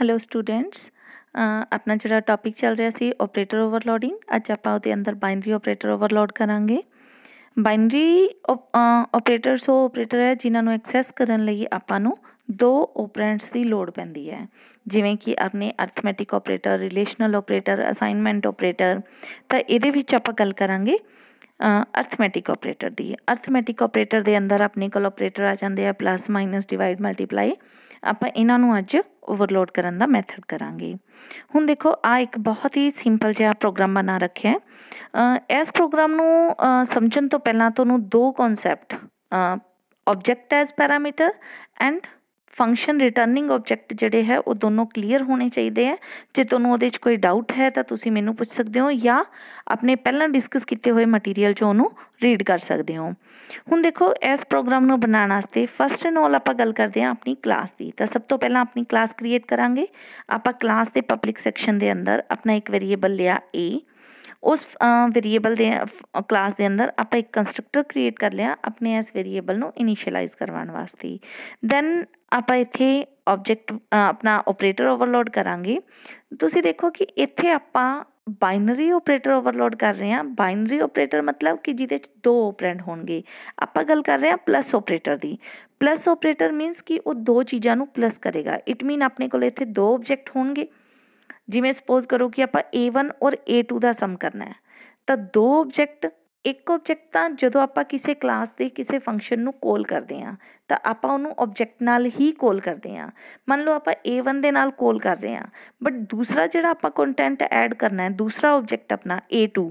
hello students ਆਪਣਾ ਜਿਹੜਾ topic ਚੱਲ ਰਿਹਾ ਸੀ ਆਪਰੇਟਰ ਓਵਰਲੋਡਿੰਗ ਅੱਜ ਆਪਾਂ ਉਹਦੇ ਅੰਦਰ ਬਾਈਨਰੀ ਆਪਰੇਟਰ ਓਵਰਲੋਡ ਕਰਾਂਗੇ ਬਾਈਨਰੀ ਆਪਰੇਟਰ ਸੋ ਆਪਰੇਟਰ ਹੈ ਜਿਨ੍ਹਾਂ ਨੂੰ ਐਕਸੈਸ ਕਰਨ ਲਈ ਆਪਾਂ ਨੂੰ ਦੋ ਆਪਰੈਂਡਸ ਦੀ ਲੋੜ ਪੈਂਦੀ ਹੈ ਜਿਵੇਂ ਕਿ ਆਪਣੇ arithmetic operator relational operator assignment operator ਤਾਂ ਇਹਦੇ ਵਿੱਚ ਆਪਾਂ ਗੱਲ ਕਰਾਂਗੇ ਅਰਥਮੈਟਿਕ ਆਪਰੇਟਰ ਦੀ ਅਰਥਮੈਟਿਕ ਆਪਰੇਟਰ ਦੇ ਅੰਦਰ ਆਪਣੇ ਕੋਲ ਆਪਰੇਟਰ ਆ ਜਾਂਦੇ ਆ ਪਲੱਸ ਮਾਈਨਸ ਡਿਵਾਈਡ ਮਲਟੀਪਲਾਈ ਆਪਾਂ ਇਹਨਾਂ ਨੂੰ ਅੱਜ ओवरलोड कर मैथड करा हूँ देखो आ एक बहुत ही सिंपल जहा प्रोग्राम बना रखे है इस प्रोग्राम समझ तो पहला तो दो concept object as parameter and function returning object जोड़े है वह दोनों क्लीयर होने चाहिए है जो थोड़े तो कोई डाउट है तो तुम मैनू पूछ सकते हो या अपने पहला डिस्कस किए हुए मटीरियल चो रीड कर सकते हो हूँ देखो इस प्रोग्राम को बनाने फस्ट एंड ऑल आप गल करते हैं अपनी क्लास की तो सब तो पहला अपनी क्लास क्रिएट करा आप क्लास के पब्लिक सैक्शन के अंदर अपना एक वेरीएबल लिया ए उस वेरीएबल दे क्लास के अंदर आप एक कंस्ट्रक्टर क्रिएट कर लिया अपने इस वेरीएबल इनिशियलाइज़ करवाने वास्ते दैन आप इतने ऑबजेक्ट अपना ओपरेटर ओवरलोड करा तो देखो कि इतने आप बाइनरी ओपरेटर ओवरलोड कर रहे हैं बाइनरी ओपरेटर मतलब कि जिद दो ओपरेंट हो आप गल कर रहे हैं प्लस ओपरेटर की प्लस ओपरेटर मीनस कि वह दो चीज़ों प्लस करेगा इट मीन अपने को दो ओबजेक्ट होगा ਜਿਵੇਂ ਸਪੋਜ਼ ਕਰੋ ਕਿ ਆਪਾਂ A1 ਔਰ A2 ਦਾ ਸਮ ਕਰਨਾ ਹੈ ਤਾਂ ਦੋ ਆਬਜੈਕਟ ਇੱਕ ਆਬਜੈਕਟ ਤਾਂ ਜਦੋਂ ਆਪਾਂ ਕਿਸੇ ਕਲਾਸ ਦੇ ਕਿਸੇ ਫੰਕਸ਼ਨ ਨੂੰ ਕਾਲ ਕਰਦੇ ਹਾਂ तो आपू आपबजैक्ट नाल ही कॉल करते हैं मान लो आप ए वन के नाल कॉल कर रहे हैं बट दूसरा जोड़ा आपटेंट ऐड करना है दूसरा ऑबजैक्ट अपना ए टू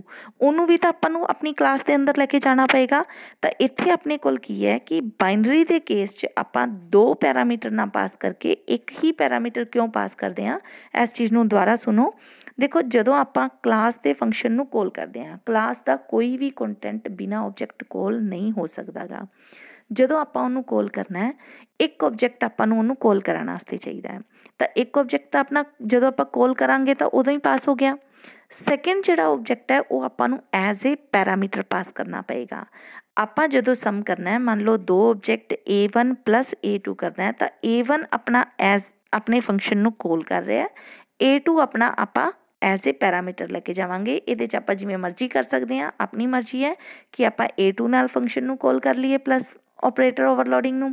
उन्होंने भी तो अपन अपनी क्लास के अंदर लैके जाना पेगा तो इतने अपने को है कि बाइनरी के केस आप दो पैरामीटर ना पास करके एक ही पैरामीटर क्यों पास करते हैं इस चीज़ को दोबारा सुनो देखो जो आप क्लास के फंक्शन कॉल करते हैं क्लास का कोई भी कॉन्टेंट बिना ऑबजैक्ट कॉल नहीं हो सकता गा जो आपू कॉल करना है एक ऑबजैक्ट आपू कॉल कराने चाहिए है तो एक ऑबजैक्ट अपना जो आप कॉल करा तो उदो ही पास हो गया सैकेंड जोड़ा ऑबजैक्ट है वो आपू एज ए पैरामीटर पास करना पेगा आप जो सम करना मान लो दो object A one plus A two करना है तो ए वन अपना एज अपने फंक्शन को कॉल कर रहा है ए टू अपना आप एज ए पैरामीटर लेके जावे ये आप जिमें मर्जी कर सकते हैं अपनी मर्जी है कि आप A two no function call कर लीए plus operator overloading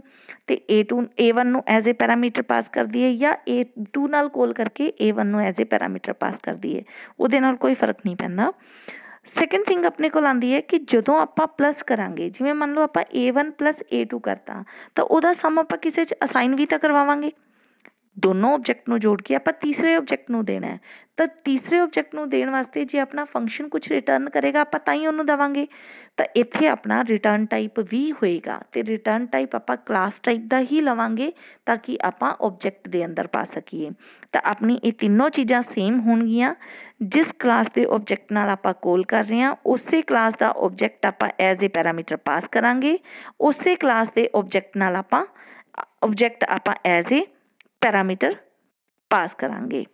A two A one as a parameter pass कर दिए या ए टू कोल करके A one as a parameter pass कर दिए वो कोई फर्क नहीं पैदा सैकेंड थिंग अपने को आती है कि जो आप प्लस करा जिमें मान लो आप A one plus A two करता तो वह सम आप किसी असाइन भी तो करवावे दोनों ऑब्जेक्ट न जोड़ के आप तीसरे ऑब्जेक्ट देना है तो तीसरे को देने वास्ते जो अपना फंक्शन कुछ रिटर्न करेगा आप ही उन्होंने देवे तो इतने अपना रिटर्न टाइप भी होएगा तो रिटर्न टाइप आप क्लास टाइप का ही लवेंगे ताकि आप ऑब्जेक्ट के अंदर पा सकी अपनी तो ये तीनों चीज़ा सेम हो जिस क्लास के ऑब्जेक्ट ना आप कोल कर रहे हैं उस क्लास का ऑब्जेक्ट आप एज ए पैरामीटर पास करा उस क्लास के ऑब्जेक्ट न आप ऑब्जेक्ट आप एज ए ਪੈਰਾਮੀਟਰ ਪਾਸ ਕਰਾਂਗੇ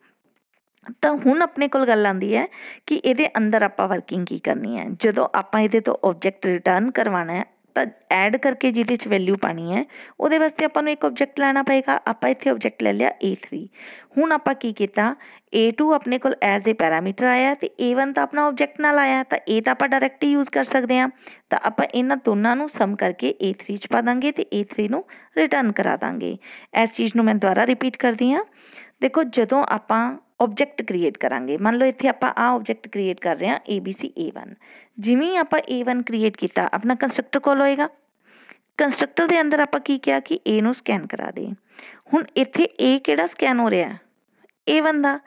ਤਾਂ ਹੁਣ ਆਪਣੇ ਕੋਲ ਗੱਲ ਆਂਦੀ ਹੈ ਕਿ ਇਹਦੇ ਅੰਦਰ ਆਪਾਂ ਵਰਕਿੰਗ ਕੀ ਕਰਨੀ ਹੈ ਜਦੋਂ ਆਪਾਂ ਇਹਦੇ ਤੋਂ ਆਬਜੈਕਟ ਰਿਟਰਨ ਕਰਵਾਣਾ ਹੈ ਤਾਂ ਐਡ ਕਰਕੇ ਜਿਹਦੇ ਚ ਵੈਲਿਊ ਪਾਣੀ ਹੈ ਉਹਦੇ ਵਾਸਤੇ ਆਪਾਂ ਨੂੰ ਇੱਕ ਆਬਜੈਕਟ ਲੈਣਾ ਪਏਗਾ ਆਪਾਂ ਇੱਥੇ ਆਬਜੈਕਟ ਲੈ ਲਿਆ A3 ਹੁਣ ਆਪਾਂ ਕੀ ਕੀਤਾ A2 ਆਪਣੇ ਕੋਲ ਐਜ਼ ਅ ਪੈਰਾਮੀਟਰ ਆਇਆ ਤੇ A1 ਤਾਂ ਆਪਣਾ ਆਬਜੈਕਟ ਨਾਲ ਆਇਆ ਤਾਂ A ਤਾਂ ਆਪਾਂ ਡਾਇਰੈਕਟ ਯੂਜ਼ ਕਰ ਸਕਦੇ ਹਾਂ ਤਾਂ ਆਪਾਂ ਇਹਨਾਂ ਦੋਨਾਂ ਨੂੰ ਸਮ ਕਰਕੇ A3 ਚ ਪਾ ਦਾਂਗੇ ਤੇ A3 ਨੂੰ ਰਿਟਰਨ ਕਰਾ ਦਾਂਗੇ ਇਸ ਚੀਜ਼ ਨੂੰ ਮੈਂ ਦੁਬਾਰਾ ਰਿਪੀਟ ਕਰਦੀ ਹਾਂ ਦੇਖੋ ਜਦੋਂ ਆਪਾਂ ਆਬਜੈਕਟ ਕ੍ਰੀਏਟ ਕਰਾਂਗੇ ਮੰਨ ਲਓ ਇੱਥੇ ਆਪਾਂ ਆ ਆਬਜੈਕਟ ਕ੍ਰੀਏਟ ਕਰ ਰਹੇ ਹਾਂ ABC A1 ਜਿਵੇਂ ਆਪਾਂ A1 ਕ੍ਰੀਏਟ ਕੀਤਾ ਆਪਣਾ ਕੰਸਟਰਕਟਰ ਕਾਲ ਹੋਏਗਾ ਕੰਸਟਰਕਟਰ ਦੇ ਅੰਦਰ ਆਪਾਂ ਕੀ ਕਿਹਾ ਕਿ A ਨੂੰ ਸਕੈਨ ਕਰਾ ਦੇ ਹੁਣ ਇੱਥੇ A ਕਿਹੜਾ ਸਕੈਨ ਹੋ ਰਿਹਾ ਹੈ A1 ਦਾ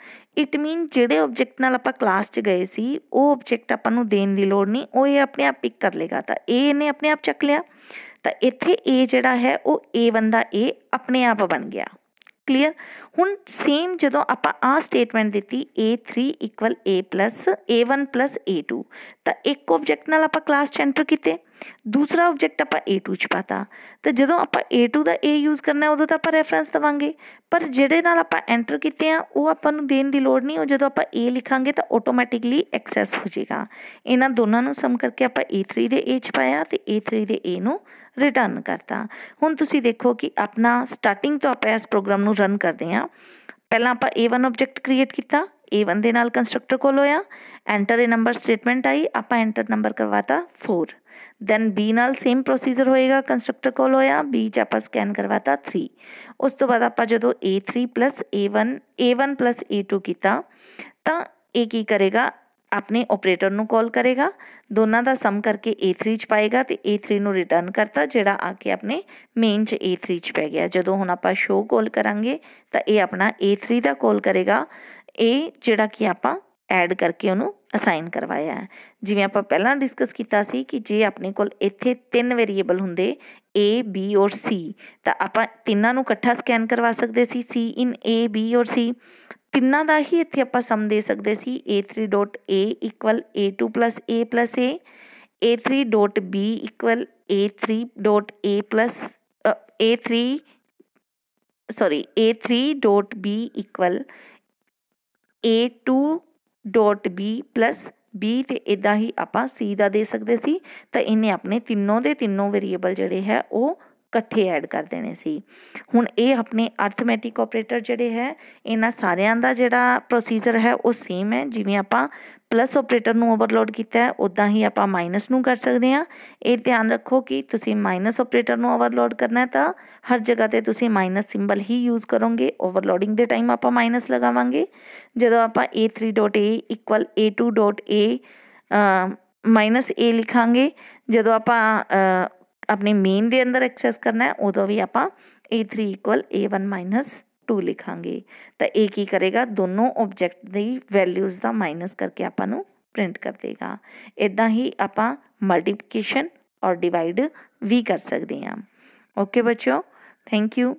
ਇਟ ਮੀਨ ਜਿਹੜੇ ਆਬਜੈਕਟ ਨਾਲ ਆਪਾਂ ਕਲਾਸ 'ਚ ਗਏ ਸੀ ਉਹ ਆਬਜੈਕਟ ਆਪਾਂ ਨੂੰ ਦੇਣ ਦੀ ਲੋੜ ਨਹੀਂ ਉਹ ਇਹ ਆਪਣੇ ਆਪ ਪਿਕ ਕਰ ਲੇਗਾ ਤਾਂ A ਇਹਨੇ ਆਪਣੇ ਆਪ ਚੱਕ ਲਿਆ ਤਾਂ ਇੱਥੇ A ਜਿਹੜਾ ਹੈ ਉਹ A1 ਦਾ A ਆਪਣੇ ਆਪ ਬਣ ਗਿਆ ਕਲੀਅਰ ਹੁਣ ਸੇਮ ਜਦੋਂ ਆਪਾਂ ਆ ਸਟੇਟਮੈਂਟ ਦਿੱਤੀ a3 a a1 a2 ਤਾਂ ਇੱਕ ਆਬਜੈਕਟ ਨਾਲ ਆਪਾਂ ਕਲਾਸ ਚ ਐਂਟਰ ਕੀਤੇ ਦੂਸਰਾ ਆਬਜੈਕਟ ਆਪਾਂ a2 ਚ ਪਾਤਾ ਤੇ ਜਦੋਂ ਆਪਾਂ a2 ਦਾ a ਯੂਜ਼ ਕਰਨਾ ਉਦੋਂ ਤਾਂ ਆਪਾਂ ਰੈਫਰੈਂਸ ਦਵਾਂਗੇ ਪਰ ਜਿਹੜੇ ਨਾਲ ਆਪਾਂ ਐਂਟਰ ਕੀਤੇ ਆ ਉਹ ਆਪਾਂ ਨੂੰ ਦੇਣ ਦੀ ਲੋੜ ਨਹੀਂ ਉਹ ਜਦੋਂ ਆਪਾਂ a ਲਿਖਾਂਗੇ ਤਾਂ ਆਟੋਮੈਟਿਕਲੀ ਐਕਸੈਸ ਹੋ ਜਾਏਗਾ ਇਹਨਾਂ ਦੋਨਾਂ ਨੂੰ ਸਮ ਕਰਕੇ ਆਪਾਂ a3 ਦੇ a ਚ ਪਾਇਆ ਤੇ a3 ਦੇ a ਨੂੰ ਰਿਟਰਨ ਕਰਤਾ ਹੁਣ ਤੁਸੀਂ ਦੇਖੋ ਕਿ ਆਪਣਾ ਸਟਾਰਟਿੰਗ ਤੋਂ ਆਪਾਂ ਇਸ ਪ੍ਰੋਗਰਾਮ ਨੂੰ ਰਨ ਕਰਦੇ ਹਾਂ ਆ ਪਹਿਲਾਂ ਆਪਾਂ A1 ਆਬਜੈਕਟ ਕ੍ਰੀਏਟ ਕੀਤਾ A1 ਦੇ ਨਾਲ ਕੰਸਟਰਕਟਰ ਕੋਲ ਹੋਇਆ ਐਂਟਰ ਏ ਨੰਬਰ ਸਟੇਟਮੈਂਟ ਆਈ ਆਪਾਂ ਐਂਟਰ ਨੰਬਰ ਕਰਵਾਤਾ 4 ਦੈਨ B ਨਾਲ ਸੇਮ ਪ੍ਰੋਸੀਜਰ ਹੋਏਗਾ ਕੰਸਟਰਕਟਰ ਕੋਲ ਹੋਇਆ B ਚ ਆਪਾਂ ਸਕੈਨ ਕਰਵਾਤਾ 3 ਉਸ ਤੋਂ ਬਾਅਦ ਆਪਾਂ ਜਦੋਂ A3 A1 A1 A2 ਕੀਤਾ ਤਾਂ ਇਹ ਕੀ ਕਰੇਗਾ अपने ओपरेटर कॉल करेगा दोनों का सम करके ए थ्री च पाएगा तो ए थ्री रिटर्न करता जो आके अपने मेन च ए थ्री च पै गया जो हम आप शो कॉल करा तो यह अपना ए थ्री का कॉल करेगा ये जोड़ा कि आप एड करके असाइन करवाया जिमें आप पहला डिस्कस किया कि जे अपने कोल इतें तीन वेरीएबल होंगे ਏ ਬੀ ਔਰ ਸੀ ਤਾਂ ਆਪਾਂ ਤਿੰਨਾਂ ਨੂੰ ਇਕੱਠਾ ਸਕੈਨ ਕਰਵਾ ਸਕਦੇ ਸੀ ਸੀ ਇਨ ਏ ਬੀ ਔਰ ਸੀ ਤਿੰਨਾਂ ਦਾ ਹੀ ਇੱਥੇ ਆਪਾਂ ਸਮ ਦੇ ਸਕਦੇ ਸੀ a3.a a2 a a a3.b a3.a a3 sorry a3.b a2.b b ਤੇ ਇਦਾਂ ਹੀ ਆਪਾਂ c ਦਾ ਦੇ ਸਕਦੇ ਸੀ ਤਾਂ ਇਹਨੇ ਆਪਣੇ ਤਿੰਨੋਂ ਦੇ ਤਿੰਨੋਂ ਵੇਰੀਏਬਲ ਜਿਹੜੇ ਹੈ ਉਹ ਇਕੱਠੇ ਐਡ ਕਰ ਦੇਣੇ ਸੀ ਹੁਣ ਇਹ ਆਪਣੇ ਅਰਥਮੈਟਿਕ ਆਪਰੇਟਰ ਜਿਹੜੇ ਹੈ ਇਹਨਾਂ ਸਾਰਿਆਂ ਦਾ ਜਿਹੜਾ ਪ੍ਰੋਸੀਜਰ ਹੈ ਉਹ ਸੇਮ ਹੈ ਜਿਵੇਂ ਆਪਾਂ प्लस ओपरेटर ओवरलोड किया है उदा ही आप माइनस न कर सकते हैं ये ध्यान रखो कि तुम माइनस ओपरेटर ओवरलोड करना है तो हर जगह पर तुम माइनस सिंबल ही यूज़ करोगे ओवरलोडिंग टाइम आप माइनस लगावे जो आप A three dot A equal A two dot A minus A लिखा जो आप अपने मेन के अंदर एक्सैस करना उदो भी आप A three equal A one minus 2 ਲਿਖਾਂਗੇ ਤਾਂ ਇਹ ਕੀ ਕਰੇਗਾ ਦੋਨੋਂ ਆਬਜੈਕਟ ਦੀ ਵੈਲਿਊਜ਼ ਦਾ ਮਾਈਨਸ ਕਰਕੇ ਆਪਾਂ ਨੂੰ ਪ੍ਰਿੰਟ ਕਰ ਦੇਗਾ ਇਦਾਂ ਹੀ ਆਪਾਂ ਮਲਟੀਪਲੀਕੇਸ਼ਨ ਔਰ ਡਿਵਾਈਡ ਵੀ ਕਰ ਸਕਦੇ ਹਾਂ ਓਕੇ ਬੱਚਿਓ ਥੈਂਕ ਯੂ